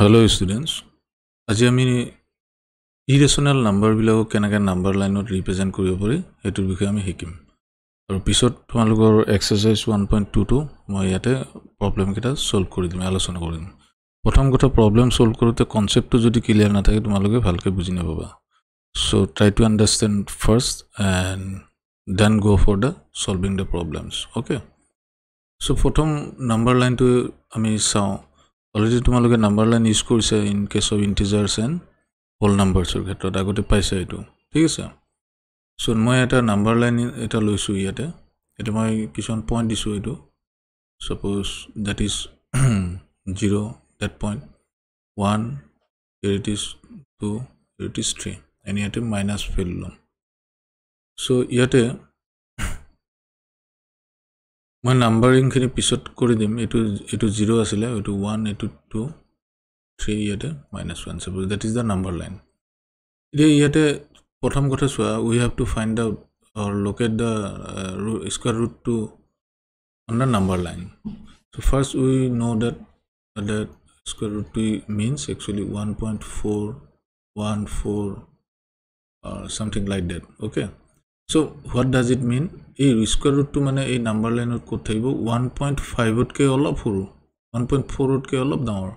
Hello' students আজি আমি ইৰেচনেল নাম্বাৰবিলাকক কেনেকৈ নাম্বাৰ লাইনত ৰিপ্ৰেজেণ্ট কৰিব পাৰি সেইটোৰ বিষয়ে আমি শিকিম আৰু পিছত তোমালোকৰ এক্সাৰচাইজ ওৱান পইণ্ট টুটো মই ইয়াতে প্ৰব্লেমকেইটা ছল্ভ কৰি দিম আলোচনা কৰি দিম প্ৰথম কথা প্ৰব্লেম ছল্ভ কৰোঁতে কনচেপ্টটো যদি ক্লিয়াৰ নাথাকে তোমালোকে ভালকৈ বুজি নাপাবা so' try to understand first and then go' for the solving the problems okay so' প্ৰথম নাম্বাৰ লাইনটো আমি চাওঁ অলৰেডি তোমালোকে নাম্বাৰ লাইন ইউজ কৰিছে in case of integers and whole নাম্বাৰছৰ ক্ষেত্ৰত আগতে পাইছে এইটো ঠিক আছে চ' মই এটা নাম্বাৰ লাইন এটা লৈছোঁ ইয়াতে এটা মই কিছুমান পইণ্ট দিছোঁ এইটো suppose that is zero' that point one it is two it is three এনে ইয়াতে মাইনাছ ফিল লম সো ইয়াতে মই নাম্বাৰিংখিনি পিছত কৰি দিম এইটো এইটো জিৰ' আছিলে এইটো ওৱান এইটো টু থ্ৰী ইয়াতে minus one suppose that is the number line এতিয়া ইয়াতে প্ৰথম কথা চোৱা we have to find the locate the square root two on the number line so' first we know' that that square root two means actually one point four one four or something like that okay so what does it mean এই square ৰুটটো মানে এই number লাইনত ক'ত থাকিব one point ফাইভতকৈ অলপ সৰু one point ফ'ৰতকৈ অলপ ডাঙৰ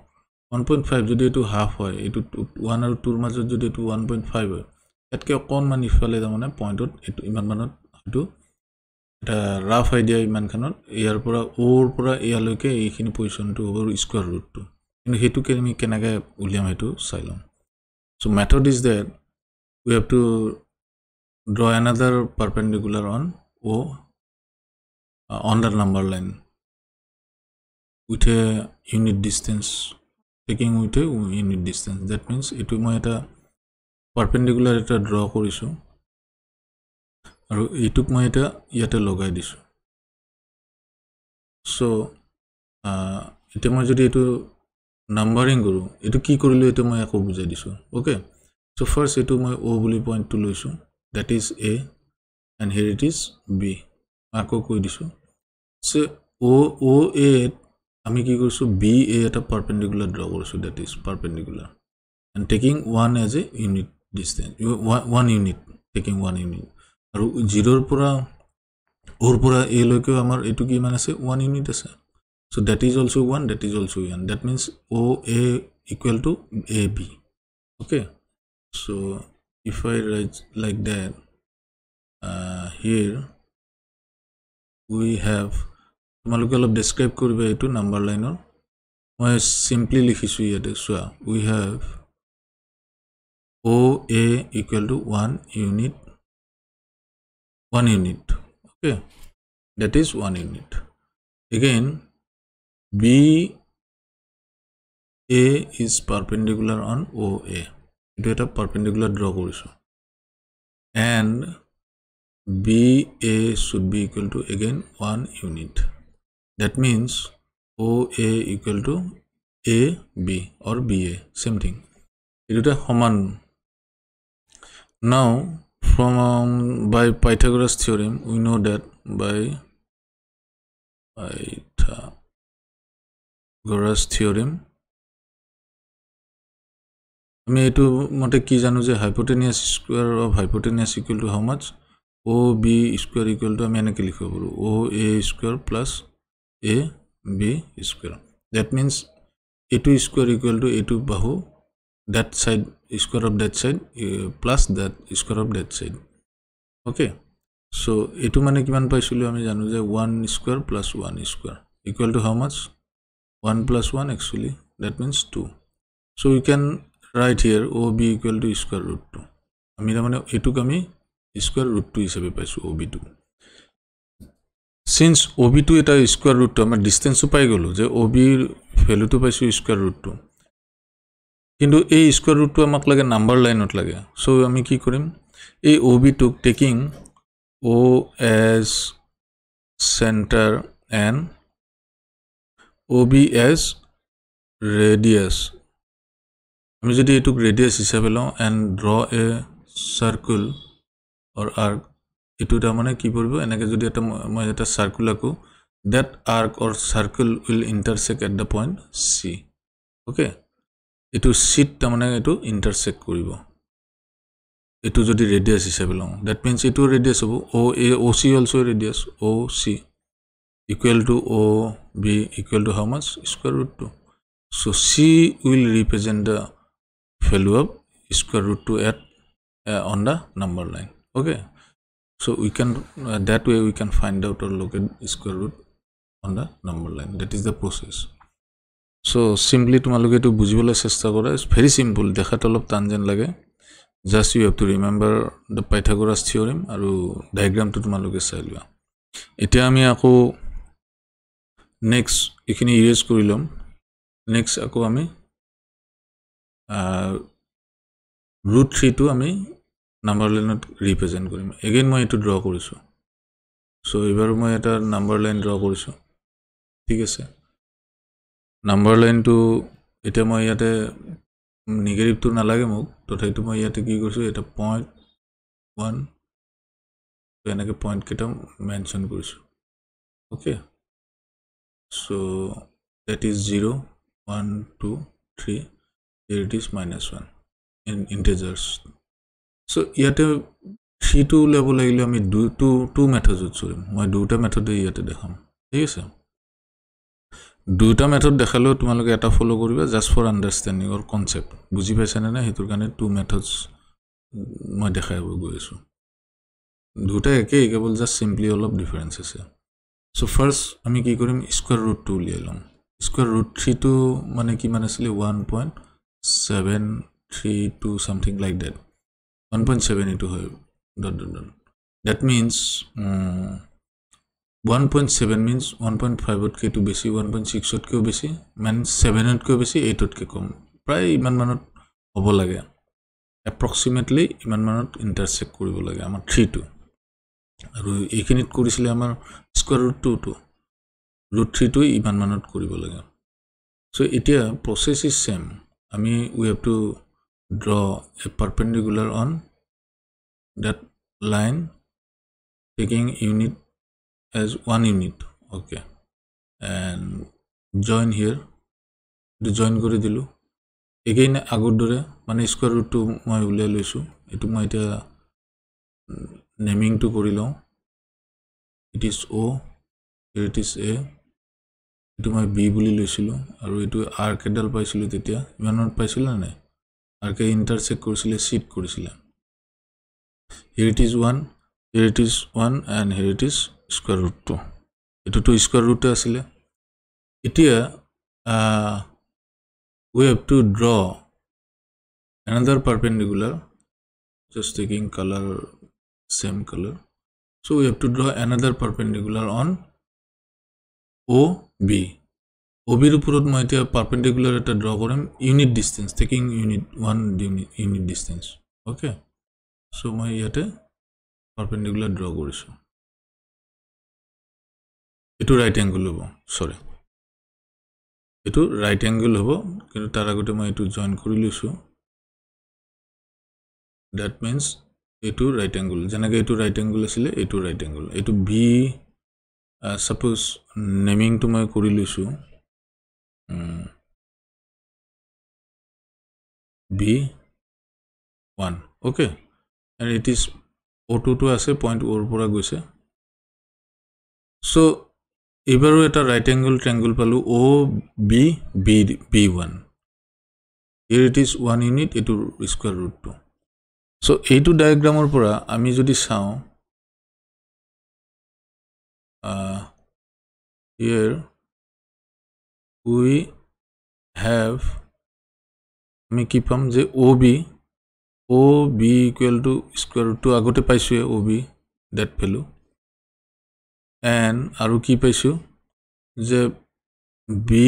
ওৱান পইণ্ট ফাইভ যদি এইটো হাফ হয় এইটো ওৱান আৰু টুৰ মাজত যদি এইটো ওৱান পইণ্ট ফাইভ হয় ইয়াতকৈ অকণমান ইফালে তাৰমানে পইণ্টত এইটো ইমানমানত এইটো এটা ৰাফ আইডিয়া ইমানখনত ইয়াৰ পৰা অ'ৰ পৰা ইয়ালৈকে এইখিনি পজিশ্যনটো হ'ব স্কুৱাৰ ৰুটটো কিন্তু সেইটোকে আমি কেনেকৈ উলিয়াম সেইটো চাই ল'ম so' method is that we have to draw another perpendicular on O uh, on the number line with a unit distance taking with a unit distance that means it will make a perpendicular at a draw for issue it took my data yet a log id so uh it majority to numbering guru it key correlate my hobby edition okay so first it to my overly point to lose that is A and here it is B. Marco Kuidisu. So O O A Amiki Gursu B A at a perpendicular draw also that is perpendicular. And taking one as a unit distance. One, one unit. Taking one unit. Aru zero pura or pura A loke amar A to ki manase one unit asa. So that is also one, that is also one. That means O A equal to A B. Okay. So if I write like that uh, here we have tomaloke alob describe by two number line or we simply likhisu yate swa we have oa equal to 1 unit 1 unit okay that is 1 unit again ba is perpendicular on oa into এটা perpendicular draw কৰিছোঁ and BA should be equal to again 1 unit that means OA equal to AB or BA same thing এই দুটা সমান now from um, by Pythagoras theorem we know that by Pythagoras theorem আমি এইটো মতে কি জানো যে hypotenuse square of hypotenuse equal to how much O' B square equal to আমি এনেকৈ লিখিব পাৰোঁ O' A square plus A B square that means এইটো স্কোৱাৰ ইকুৱেল টু এইটো বাহু that side square of that side plus that square of that side okay so' এইটো মানে কিমান পাইছিলোঁ আমি জানো যে one square plus one square equal to how much one plus one actually date means two so' you can right here OB equal to square root 2. I mean, I mean, it took me square root 2 is a paper so OB 2. Since OB 2 is a square root 2, I'm a distance of pi golo, the OB value to pass square root 2. Into A square root 2, I'm like a number line not like So, I mean, key curim A OB took taking O as center and OB as radius আমি যদি এইটোক radius হিচাপে লওঁ and draw a circle or arc এইটো তাৰমানে কি কৰিব এনেকৈ যদি এটা মই এটা চাৰ্কুল আঁকো that arc or circle will intersect at the point C okay এইটো চিত তাৰমানে এইটো ইণ্টাৰচেক্ট কৰিব এইটো যদি ৰেডিয়াছ হিচাপে লওঁ ডেট মিনছ এইটো ৰেডিয়াছ হ'ব O' A O' C also' radius O' C equal to O' B equal to how much square root two so' C will represent the value of square root 2 at uh, on the number line okay so we can uh, that way we can find out or locate square root on the number line that is the process so simply to maluke to bujibole chesta kore is very simple dekha tolop tangent lage just you have to remember the pythagoras theorem aru diagram to maluke saliwa eta ami aku next ikini erase korilam next aku ami root 3 to ami number line not represent kurim. again my to draw kurisho. so ebar moi eta number line draw korisu thik number line to eta moi yate negative to nalage mok tothai to moi yate ki korisu eta point 1 enake point kitam mention kurisu okay so that is 0 1 2 3 here it is minus 1 in integers so yet c2 level I mean do two two methods with sorry my daughter method yet yes দুটা method দেখালেও তোমালোকে এটা follow করবা just for understanding or concept বুঝি পাইছা না সেইটার কারণে টু মেথডস মানে দেখাব গেছো দুটা একই কেবল জাস্ট সিম্পলি অলপ ডিফারেন্স আছে সো ফার্স্ট আমি কি করিম স্কোয়ার রুট টু উলিয়াই লম স্কোয়ার রুট থ্রি টু মানে কি মানে আসলে one point seven three two something like that 1.72 হয় dot dot dot that means one point seven means one point ফাইভতকৈতো বেছি ওৱান পইণ্ট ছিক্সতকৈও বেছি মানে ছেভেনতকৈও বেছি এইটতকৈ কম প্ৰায় ইমানমানত হ'ব লাগে এপ্ৰক্সিমেটলি ইমানমানত ইণ্টাৰচেক্ট কৰিব লাগে আমাৰ থ্ৰীটো আৰু এইখিনিত কৰিছিলে আমাৰ স্কুৱাৰ ৰুট টুটো ৰুট থ্ৰীটোৱে ইমানমানত কৰিব লাগে চ' এতিয়া প্ৰচেছ ইজ ছেম আমি we have to draw a perpendicular on that line taking unit as one unit okay and join here এইটো জইন কৰি দিলোঁ এগেইন আগৰ দৰে মানে স্কোয়াৰ ৰুটটো মই উলিয়াই লৈছোঁ এইটো মই এতিয়া নেমিংটো কৰি লওঁ it is O' it is A এইটো মই বি বুলি লৈছিলোঁ আৰু এইটো আৰ্কেডাল পাইছিলোঁ তেতিয়া ইমানত পাইছিলে নে আৰ্কে ইণ্টাৰচেক কৰিছিলে চিট কৰিছিলে here it is one here it is one and here it is square root two এইটোতো স্কুৱাৰ ৰুটে আছিলে এতিয়া we have to draw another perpendicular just taking colour same colour so' we have to draw another perpendicular on O B ওবির উপর মই এতিয়া perpendicular এটা draw কৰিম unit distance taking unit one unit distance okay so' মই ইয়াতে perpendicular draw কৰিছোঁ এইটো ৰাইট এংগুল হ'ব চৰি এইটো ৰাইট এংগুল হ'ব কিন্তু তাৰ আগতে মই এইটো জইন কৰি লৈছোঁ ডেট মিনছ এইটো ৰাইট এংগুল যেনেকৈ এইটো ৰাইট এংগুল আছিলে এইটো ৰাইট এংগুল এইটো বি চাপোজ নেমিংটো মই কৰি লৈছোঁ B one okay and it is O' টুটো আছে পইণ্ট অ'ৰ পৰা গৈছে চ' এইবাৰো এটা ৰাইট এংগুল ট্ৰেংগুল পালোঁ O' B B B one here it is one unit এইটো স্কুৱাৰ ৰুটটো চ' এইটো ডায়েগ্ৰামৰ পৰা আমি যদি চাওঁ uh, here we have আমি কি পাম যে O' B O' B equal to square ৰুটটো আগতে পাইছোঁৱে O' B that value and আৰু কি পাইছোঁ যে B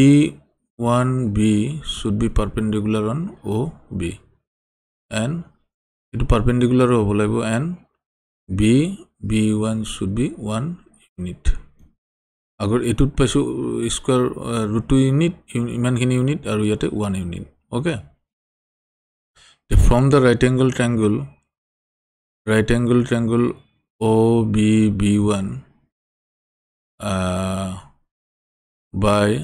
one B should be perpendicular on O' B and এইটো পাৰ্পেণ্ডিকুলাৰো হ'ব লাগিব and B B one should be one unit अगर एट पाई स्कुर रुट टू यूनिट इमान यूनिट और इते one unit okay from the right angle triangle right angle triangle O B own by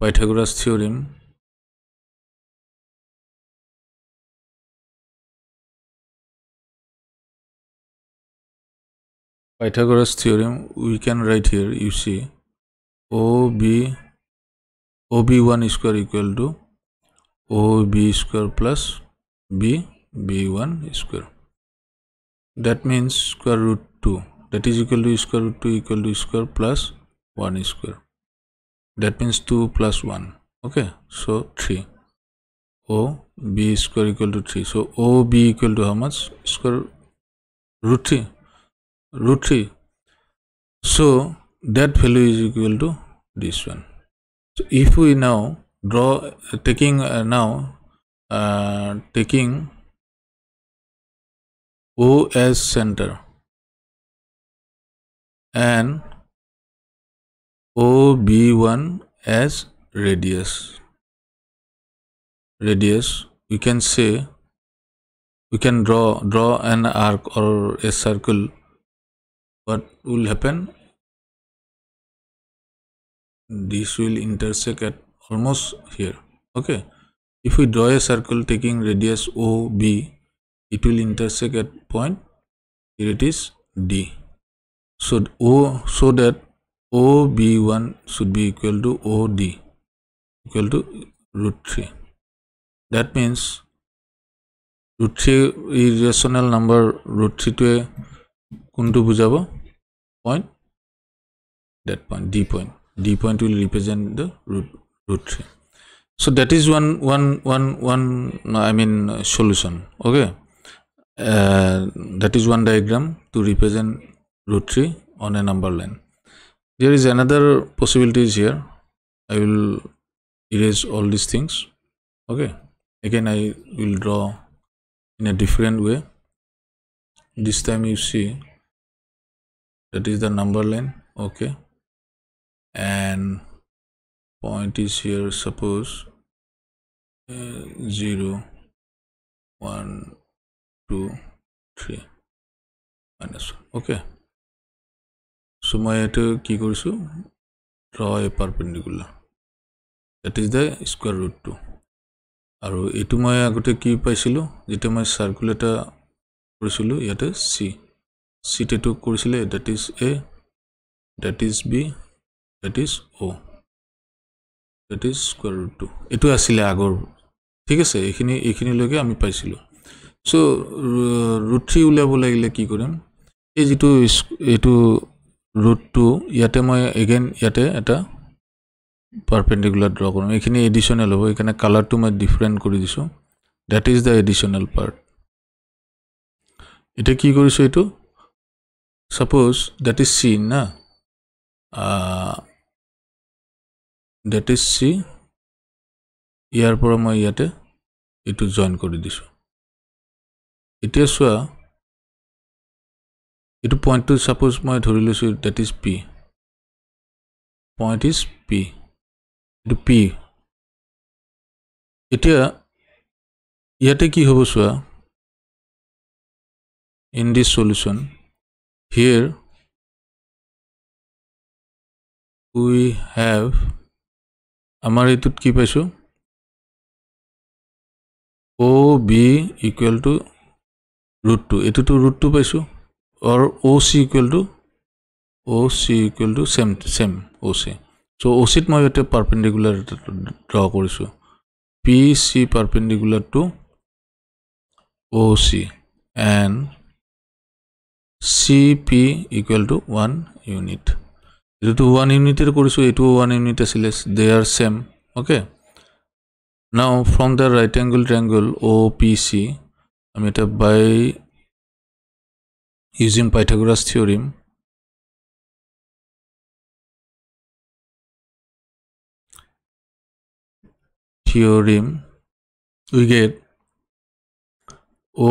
Pythagoras theorem Pythagoras theorem we can write here you see OB OB1 square equal to OB square plus B B1 square that means square root 2 that is equal to square root 2 equal to square plus 1 square that means 2 plus 1 okay so 3 O B square equal to 3 so OB equal to how much square root 3 root 3 so that value is equal to this one so if we now draw uh, taking uh, now uh, taking o as center and ob1 as radius radius we can say we can draw draw an arc or a circle what will happen this will intersect at almost here okay if we draw a circle taking radius o b it will intersect at point here it is D so O so that o OB1 should be equal to o d equal to root 3 that means root 3 irrational number root 3 to a কোনটো bujabo point that point d point d point will represent the root root tree so that is one one one one i mean uh, solution okay uh, that is one diagram to represent root tree on a number line there is another possibilities here i will erase all these things okay again i will draw in a different way this time you see that is the number line okay and point is here suppose uh, 0 1 2 3 minus 1 okay so my to key also draw a perpendicular that is the square root 2 aro a to my agote key paisilo it is my circulator yet is c সিট এইটো কৰিছিলে that is A that is B that is O' that is square root two এইটো আছিলে আগৰ ঠিক আছে এইখিনি এইখিনিলৈকে আমি পাইছিলোঁ চ' ৰুট থ্ৰী উলিয়াব লাগিলে কি কৰিম এই যিটো এইটো ৰুট টু ইয়াতে মই এগেইন ইয়াতে এটা পাৰপেণ্ডিকুলাৰ ড্ৰ কৰিম এইখিনি এডিশ্যনেল হ'ব সেইকাৰণে কালাৰটো মই ডিফাৰেণ্ট কৰি দিছোঁ that is the additional part এতিয়া কি কৰিছোঁ এইটো suppose that is c na uh, that is c ইয়াৰ পৰা মই ইয়াতে এইটো জইন কৰি দিছোঁ এতিয়া চোৱা এইটো পইণ্টটো ছাপ'জ মই ধৰি লৈছোঁ that is P point is P এইটো পি এতিয়া ইয়াতে কি হ'ব চোৱা in this solution Here we have আমাৰ এইটোত কি পাইছোঁ O' B equal to root two এইটোতো ৰুট টু পাইছোঁ or O' C equal to O' C equal to same same O' C so' O' চিত মই ইয়াতে পাৰ্পেণ্ডিকুলাৰ এটা ড্ৰ কৰিছোঁ P C perpendicular to O' C and CP equal to 1 unit. যেহেতু one ইউনিটের করেছো এটুও ওয়ান ইউনিট আসিলে they are same okay now from the right angle triangle O PC আমি এটা by using Pythagoras theorem theorem we get O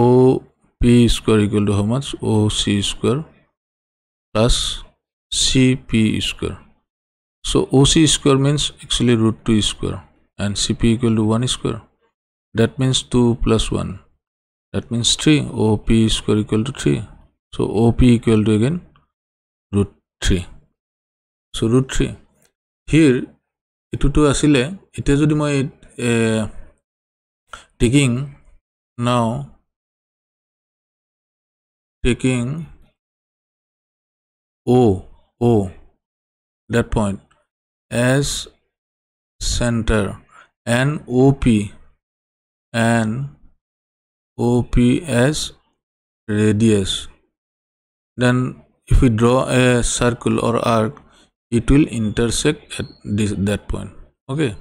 p square equal to how much o c square plus c p square so o c square means actually root 2 square and c p equal to 1 square that means 2 plus 1 that means 3 o p square equal to 3 so o p equal to again root 3 so root 3 here it to asile it is taking now taking O, O, that point as center and OP and OP as radius. Then if we draw a circle or arc, it will intersect at this that point. Okay.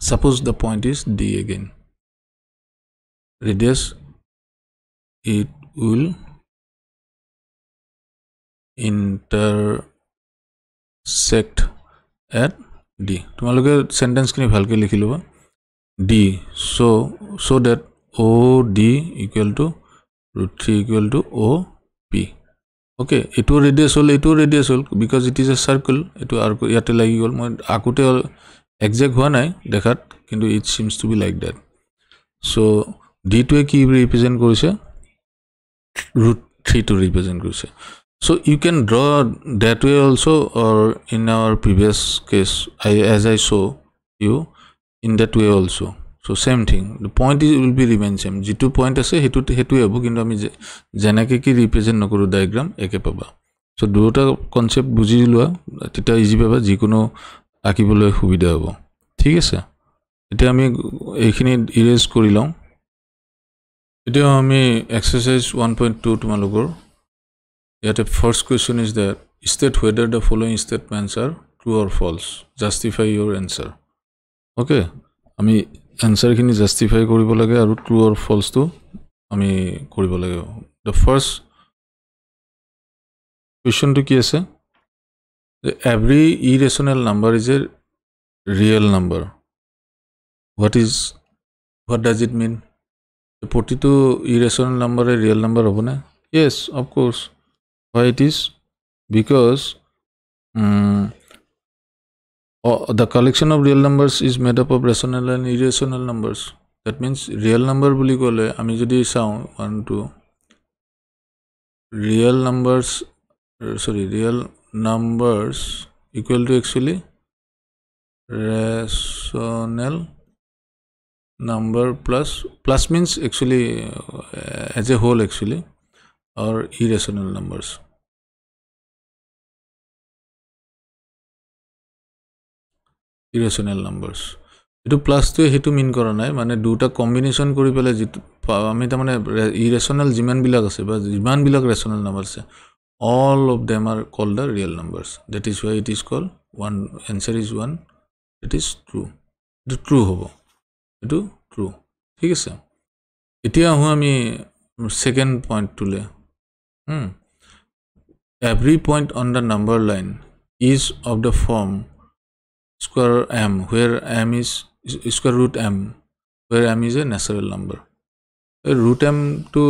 Suppose the point is D again. Radius it will intersect at d তোমালোকে চেণ্টেঞ্চখিনি ভালকৈ লিখি ল'বা d so so that od equal to root 3 equal to op okay এইটো radius হ'ল এইটো radius হ'ল because it is a circle এইটো আৰু ইয়াতে লাগি গ'ল মই আগতে একজেক্ট হোৱা নাই দেখাত কিন্তু it seems to be like that so' ডিটোৱে কি ৰিপ্ৰেজেণ্ট কৰিছে root 3 to represent crucial so you can draw that way also or in our previous case I, as I show you in that way also so same thing the point is will be remain same jitu point ase hetu hetu hobo kintu ami janake ki represent nokoru diagram eke paba so দুটা concept বুজি লোৱা তেতিয়া easy পাবা যিকোনো আঁকিবলৈ সুবিধা হ'ব ঠিক আছে এতিয়া আমি এইখিনি ইৰেজ কৰি লওঁ এতিয়া আমি এক্সাৰচাইজ ওৱান পইণ্ট টু তোমালোকৰ ইয়াতে first question is that state whether the following statements are true or false justify your answer okay আমি এনচাৰখিনি জাষ্টিফাই কৰিব লাগে আৰু ট্ৰু অৰ ফল্ছটো আমি কৰিব লাগে দ্য ফাৰ্ষ্ট কুৱেশ্যনটো কি আছে যে every irrational number is a real number what is what does it mean 42 irrational number a real number of hobona yes of course why it is because um, oh, the collection of real numbers is made up of rational and irrational numbers that means real number বুলি কলে আমি যদি sound one two real numbers sorry real numbers equal to actually rational number plus plus means actually uh, as a whole actually or irrational numbers irrational numbers এইটো প্লাছটোৱে সেইটো মিন কৰা নাই মানে দুটা কম্বিনেশ্যন কৰি পেলাই যিটো আমি তাৰমানে ইৰেচনেল যিমানবিলাক আছে বা যিমানবিলাক ৰেচনেল নাম্বাৰ আছে all of them are call the real numbers that is why it is call one answer is one it is true এইটো ট্ৰু হ'ব এইটো ট্ৰু ঠিক আছে এতিয়া আহোঁ আমি ছেকেণ্ড পইণ্টটোলৈ every point on the number line is of the form square M where M is square root M where M is a natural number এই ৰুট এমটো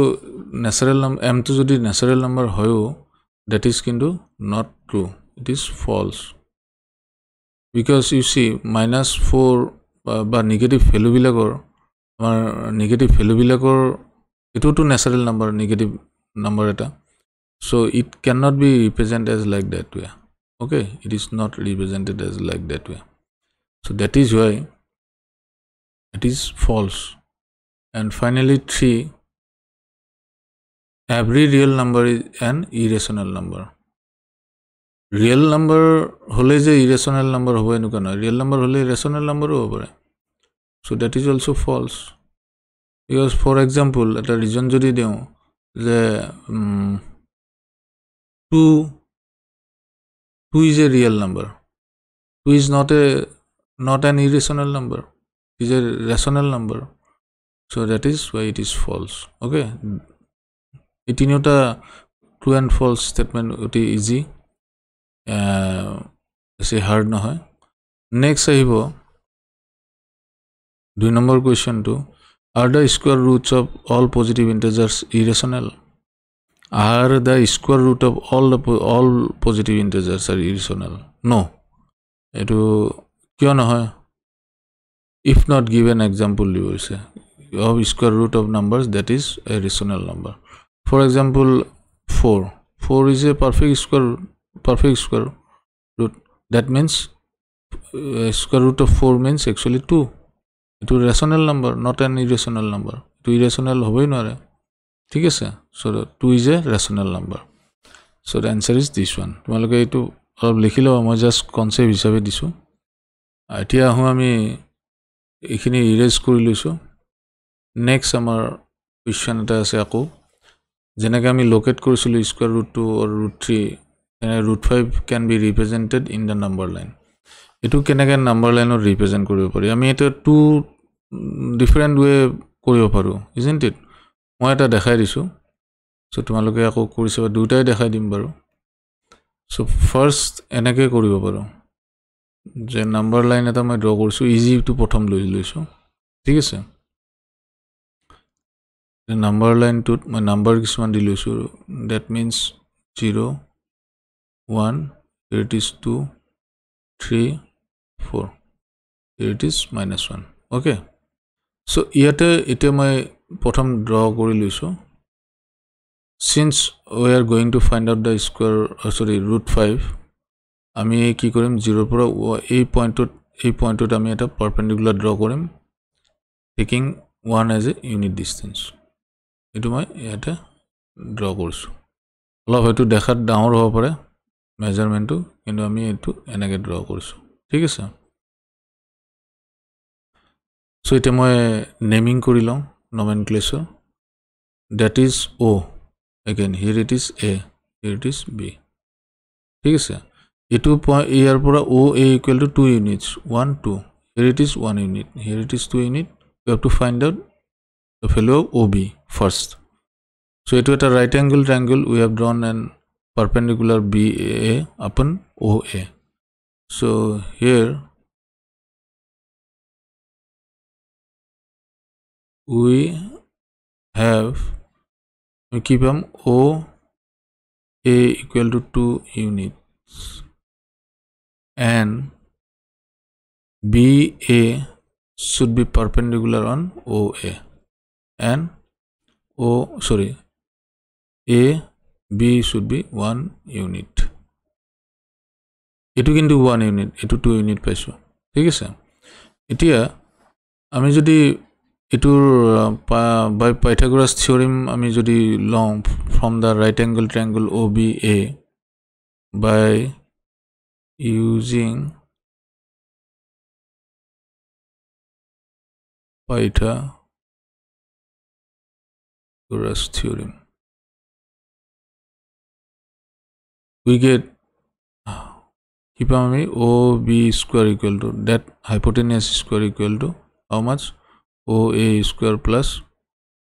নেচাৰেল নাম্বাৰ এমটো যদি নেচাৰেল নাম্বাৰ হয়ো ডেট ইজ কিন্তু not true it is false because you see minus four বা negative ভেলুবিলাকৰ আমাৰ negative ভেলুবিলাকৰ এইটোতো নেচাৰেল নাম্বাৰ নিগেটিভ নাম্বাৰ এটা so' it can not be represent as like that way okay it is not represented as like that way so' that is why it is false and finally 3 every real number is an irrational number real number হ'লে যে ইৰেচনেল number হ'ব এনেকুৱা নহয় real number হ'লে ইৰেচনেল নাম্বাৰো হ'ব পাৰে so' that is also' false because for example এটা ৰিজন যদি দিওঁ যে two two is a real number two is not a not an irrational number is a rational number so' that is why it is false okay এই তিনিওটা true and false statement অতি easy বেছি hard নহয় next আহিব দুই নম্বৰ কুৱেশ্যনটো are the square roots of all positive integers irrational are the square root of all the all positive integers are irrational no' এইটো কিয় নহয় if not give an example দিব হৈছে of square root of numbers that is a rational number for example four four is a perfect square root perfect square root that means uh, square root of 4 means actually 2 it is a rational number not an irrational number it is irrational hobe nare thik ase so 2 is a rational number so the answer is this one tumaloke itu alob likhilo ma just concept hisabe disu etia ahu ami ekhini erase kori lisu next amar question ta ase aku jenake ami locate korisilu square root 2 or root 3 এনে root five can be represented in the number line এইটো কেনেকৈ number লাইনত represent কৰিব পাৰি আমি এতিয়া two different ৱে কৰিব পাৰোঁ ইজেণ্ট ইট মই এটা দেখাই দিছোঁ চ' তোমালোকে আকৌ কৰিছে বা দুয়োটাই দেখাই দিম বাৰু চ' ফাৰ্ষ্ট এনেকৈ কৰিব পাৰোঁ যে নাম্বাৰ লাইন এটা মই ড্ৰ কৰিছোঁ ইজিটো প্ৰথম লৈ লৈছোঁ ঠিক আছে নাম্বাৰ লাইনটোত মই নাম্বাৰ কিছুমান দি লৈছোঁ that means zero' 1 here it is 2 3 4 here it is minus 1 okay so yate ite my potam draw kori luso since we are going to find out the square uh, sorry root 5 ami ki korim 0 pura a point to a point to ami eta perpendicular draw korim taking 1 as a unit distance ito my yate draw korisu alo hoitu dekhat down ho pare measurement to into a me to and I get draw also. Take a so it am a naming curilum nomenclature that is O again. Here it is A, here it is B. Take a it to point here for a O A equal to two units one two. Here it is one unit, here it is two unit. We have to find out the value of OB first. So it was a right angle triangle we have drawn an perpendicular BA upon OA. So here we have we keep them O A equal to 2 units and BA should be perpendicular on OA and O sorry A B should be 1 unit. এটু কিন্তু one unit এইটো two unit পাইছোঁ ঠিক আছে এতিয়া আমি যদি এইটোৰ বাই পাইথাগোৰাছ থিয়ৰিম আমি যদি লওঁ from the right angle triangle O' B A by using Pythagoras theorem we get if I OB square equal to that hypotenuse square equal to how much OA square plus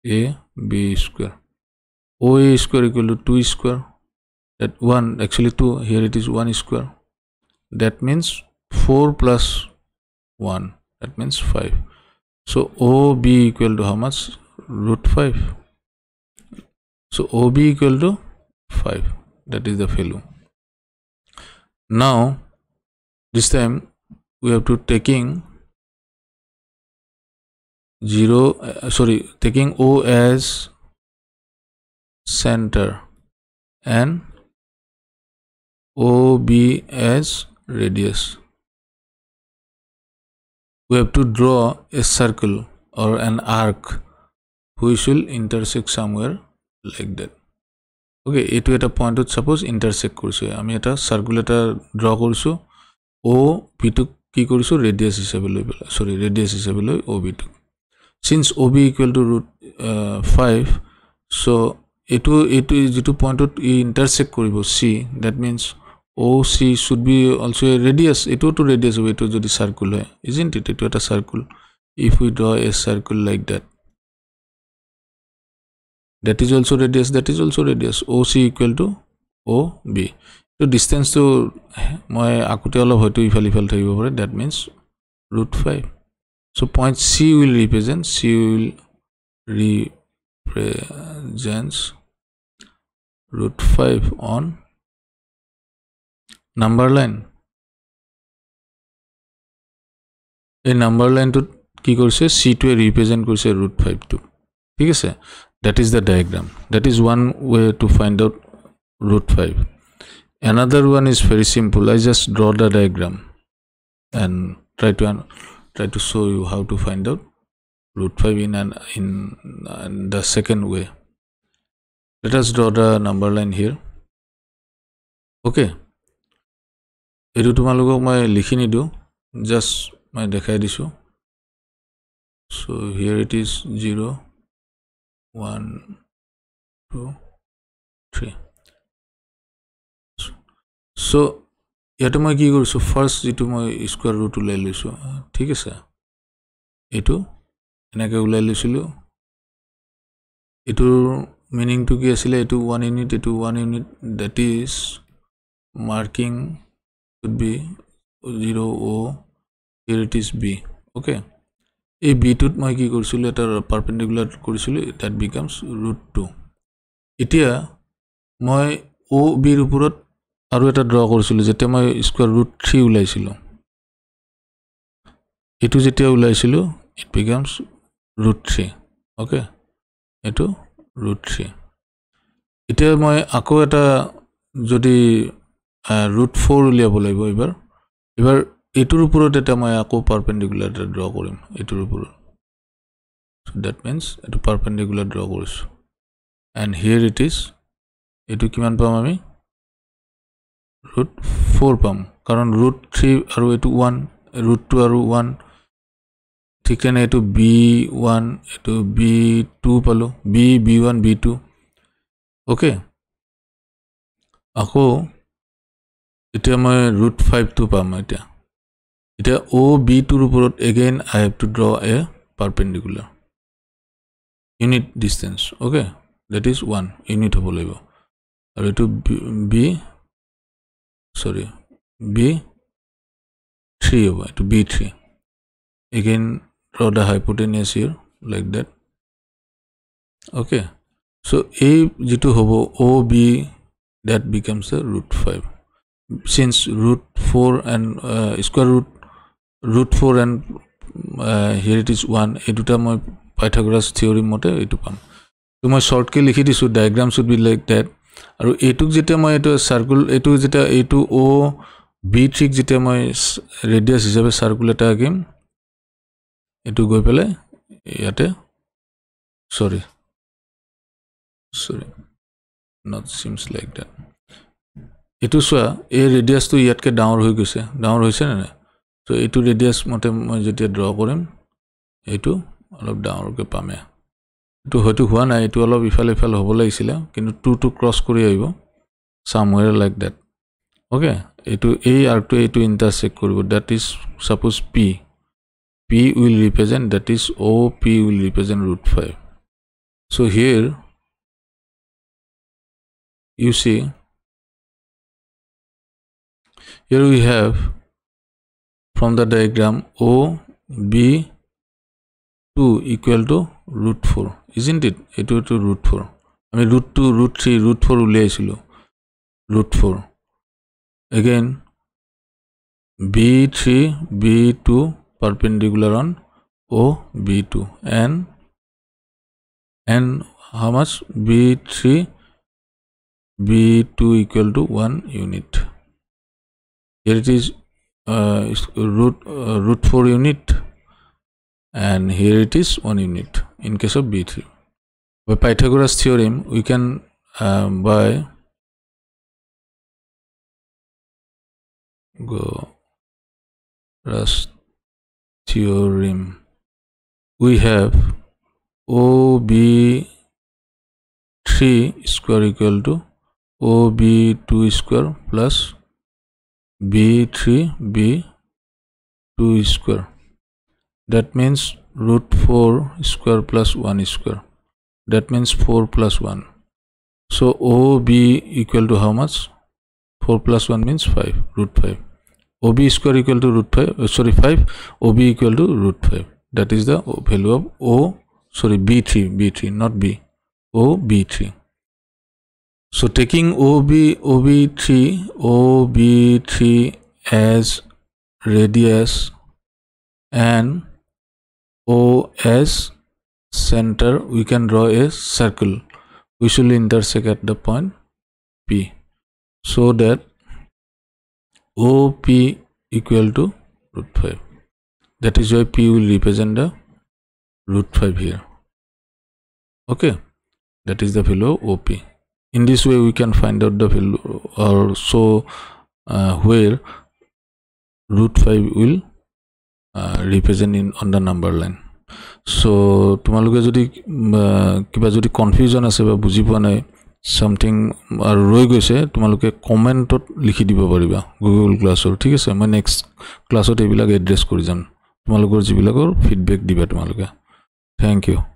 AB square OA square equal to 2 square that 1 actually 2 here it is 1 square that means 4 plus 1 that means 5 so OB equal to how much root 5 so OB equal to 5 that is the value now this time we have to taking 0 uh, sorry taking o as center and ob as radius we have to draw a circle or an arc which will intersect somewhere like that okay এইটো এটা পইণ্টত suppose intersect কৰিছোঁ আমি এটা circle এটা draw কৰিছোঁ অ' বিটোক কি কৰিছোঁ ৰেডিয়াছ হিচাপে লৈ পেলাই চৰি ৰেডিয়াছ হিচাপে লৈ অ' বিটোক since O' B equal to root five so' এইটো এইটো যিটো পইণ্টত ই ইণ্টাৰচেক্ট কৰিব C that means O' C should be also' a radius এইটোতো ৰেডিয়াছ হ'ব এইটো যদি চাৰ্কুল হয় ইজ ইণ্ট ইট এইটো এটা circle if we draw a circle like that that is also radius that is also radius oc equal to ob to distance to my akutiola hoitu ifali fel thai over that means root 5 so point c will represent c will represents root 5 on number line a number line to kikorse c to represent kurse root 5 to ঠিক আছে that is the diagram that is one way to find out root 5 another one is very simple i just draw the diagram and try to try to show you how to find out root 5 in in, in the second way let us draw the number line here okay এইটো তোমালোকক মই লিখি নিদিওঁ just মই দেখাই দিছোঁ so' here it is zero' one, two, three. So, yet my giggle so first it to my square root to Lelisu. Take a sir. Eto, and I go Lelisulu. Eto meaning to guess lay to one unit, to one unit that is marking should be zero O, here it is B. Okay. এই বিটোত মই কি কৰিছিলোঁ এটা perpendicular কৰিছিলোঁ date becomes root two এতিয়া মই অ' বিৰ ওপৰত আৰু এটা ড্ৰ কৰিছিলোঁ যেতিয়া মই স্কুৱাৰ ৰুট থ্ৰী ওলাইছিলোঁ এইটো যেতিয়া ওলাইছিলোঁ it becomes root three okay এইটো ৰুট থ্ৰী এতিয়া মই আকৌ এটা যদি ৰুট ফ'ৰ উলিয়াব লাগিব এইবাৰ এইবাৰ এইটোৰ ওপৰত এটা মই আকৌ পাৰপেণ্ডিকুলাৰ এটা ড্ৰ কৰিম এইটোৰ ওপৰত চ' ডেট মিনছ এইটো পাৰপেণ্ডিকুলাৰ ড্ৰ কৰিছোঁ এণ্ড হিয়েৰ ইট ইজ এইটো কিমান পাম আমি ৰুট ফ'ৰ পাম কাৰণ ৰুট থ্ৰী আৰু এইটো ওৱান ৰুট টু আৰু ওৱান ঠিক তেনে এইটো বি ওৱান এইটো বি টু পালোঁ B B one B two okay আকৌ এতিয়া মই ৰুট ফাইভটো পাম এতিয়া এতিয়া অ' বি টুৰ ওপৰত again I have to draw a perpendicular unit distance okay that is one unit হ'ব লাগিব আৰু এইটো বি চৰি বি থ্ৰী হ'ব এইটো B three again draw the hypotenuse here like that okay so' এই যিটো হ'ব O' B that becomes a root five since root 4 and uh, square root root four and here it is one এই দুটা মই পাইথাগ্ৰাছ theory মতে এইটো পাম ত' মই শ্বৰ্টকৈ লিখি দিছোঁ diagram should be like that আৰু এইটোক যেতিয়া মই এইটো চাৰ্কুল এইটো যেতিয়া এইটো অ' বি থ্ৰিক যেতিয়া মই ৰেডিয়াছ হিচাপে চাৰ্কুল এটা আঁকিম এইটো গৈ পেলাই ইয়াতে চৰি চৰি নট চিমছ লাইক ডেট এইটো চোৱা এই ৰেডিয়াছটো ইয়াতকৈ ডাঙৰ হৈ গৈছে ডাঙৰ হৈছেনে নাই চ' এইটো ৰেডিয়াছ মতে মই যেতিয়া ড্ৰ কৰিম এইটো অলপ ডাঙৰকৈ পামে এইটো হয়তো হোৱা নাই এইটো অলপ ইফাল ইফাল হ'ব লাগিছিলে কিন্তু টু টু ক্ৰছ কৰি আহিব ছামৱেৰ লাইক ডেট অ'কে এইটো এই আৰ্টটোৱে এইটো ইণ্টাৰচেক্ট কৰিব that is suppose P P will represent that is O' P will represent root five so' here you see here we have from the diagram O B 2 equal to root 4 isn't it it will to root 4 I mean root 2 root 3 root 4 will উলিয়াইছিলোঁ root 4 again B3 B2 perpendicular on O OB2 and and how much B3 B2 equal to 1 unit here it is uh, root uh, root 4 unit and here it is 1 unit in case of b3 by pythagoras theorem we can um, by go theorem we have OB 3 square equal to OB 2 square plus b3 b2 square that means root 4 square plus 1 square that means 4 plus 1 so ob equal to how much 4 plus 1 means 5 root 5 ob square equal to root 5 uh, sorry 5 ob equal to root 5 that is the value of o sorry b3 b3 not b o b3 so taking OB, OB3, OB3 as radius and OS center, we can draw a circle which will intersect at the point P. So that OP equal to root 5. That is why P will represent the root 5 here. Okay, that is the below OP. in this way we can find out the value or so uh, where root 5 will uh, represent in on the number line so tumaloge jodi kiba jodi confusion ase ba buji pa nai something roi goise tumaloge comment ot likhi dibo pariba google class or thik ase ma next class ot ebilag address kori jam tumalogor jibilagor feedback diba tumaloge thank you